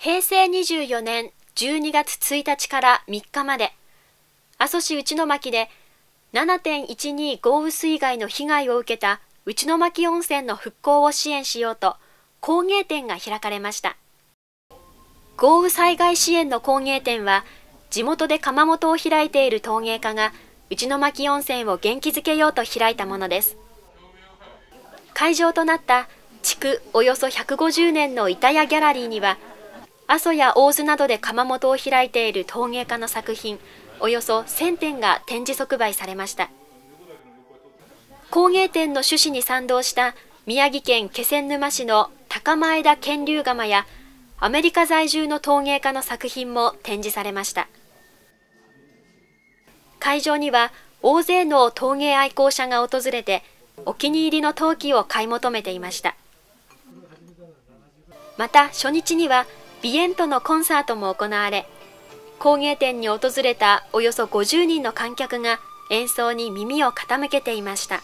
平成24年12月1日から3日まで阿蘇市内巻で7.12豪雨水害の被害を受けた内巻温泉の復興を支援しようと工芸展が開かれました豪雨災害支援の工芸展は地元で窯元を開いている陶芸家が内巻温泉を元気づけようと開いたものです会場となった築およそ150年の板屋ギャラリーには阿蘇や大洲などで窯元を開いている陶芸家の作品およそ1000点が展示即売されました工芸展の趣旨に賛同した宮城県気仙沼市の高前田建立窯やアメリカ在住の陶芸家の作品も展示されました会場には大勢の陶芸愛好者が訪れてお気に入りの陶器を買い求めていましたまた初日にはビエントのコンサートも行われ工芸展に訪れたおよそ50人の観客が演奏に耳を傾けていました。